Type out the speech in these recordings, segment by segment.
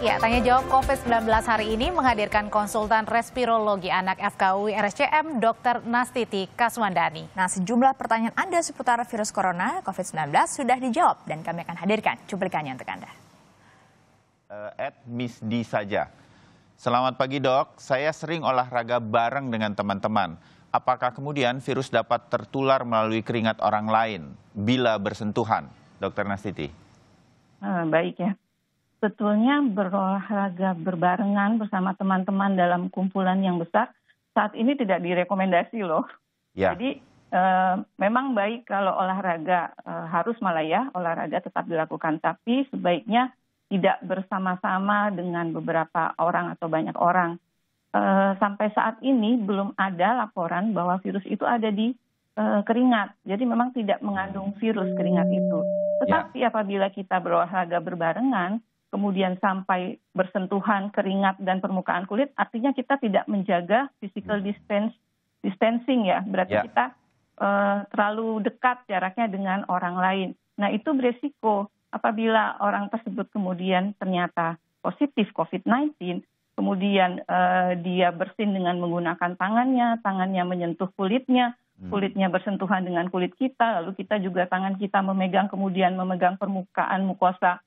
Ya, tanya jawab COVID-19 hari ini menghadirkan konsultan respirologi anak FKUI RSCM Dr. Nastiti Kaswandani. Nah, sejumlah pertanyaan Anda seputar virus corona COVID-19 sudah dijawab dan kami akan hadirkan cuplikannya untuk Anda. Uh, at Miss D saja. Selamat pagi dok, saya sering olahraga bareng dengan teman-teman. Apakah kemudian virus dapat tertular melalui keringat orang lain bila bersentuhan? Dokter Nastiti. Uh, baik ya sebetulnya berolahraga berbarengan bersama teman-teman dalam kumpulan yang besar saat ini tidak direkomendasi loh. Ya. Jadi e, memang baik kalau olahraga e, harus malah ya olahraga tetap dilakukan tapi sebaiknya tidak bersama-sama dengan beberapa orang atau banyak orang. E, sampai saat ini belum ada laporan bahwa virus itu ada di keringat. Jadi memang tidak mengandung virus keringat itu. Ya. Tetapi ya. apabila kita berolahraga berbarengan, kemudian sampai bersentuhan keringat dan permukaan kulit, artinya kita tidak menjaga physical hmm. distance distancing ya, berarti yeah. kita uh, terlalu dekat jaraknya dengan orang lain. Nah itu beresiko apabila orang tersebut kemudian ternyata positif COVID-19, kemudian uh, dia bersin dengan menggunakan tangannya, tangannya menyentuh kulitnya, hmm. kulitnya bersentuhan dengan kulit kita, lalu kita juga tangan kita memegang kemudian memegang permukaan mukosa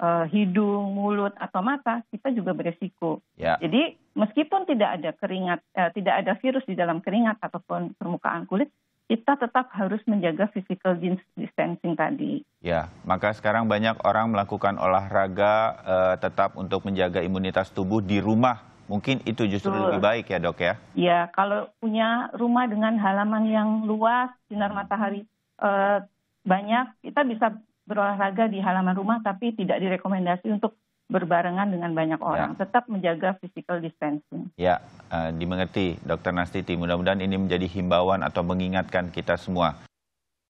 uh, hidung, mulut atau mata, kita juga beresiko. Ya. Jadi meskipun tidak ada keringat, uh, tidak ada virus di dalam keringat ataupun permukaan kulit, kita tetap harus menjaga physical distancing tadi. Ya, maka sekarang banyak orang melakukan olahraga uh, tetap untuk menjaga imunitas tubuh di rumah. Mungkin itu justru Betul. lebih baik ya dok ya? Ya, kalau punya rumah dengan halaman yang luas, sinar matahari uh, banyak, kita bisa berolahraga di halaman rumah tapi tidak direkomendasi untuk berbarengan dengan banyak ya. orang, ya. tetap menjaga physical distancing. Ya, uh, dimengerti, Dr. Nastiti. Mudah-mudahan ini menjadi himbauan atau mengingatkan kita semua.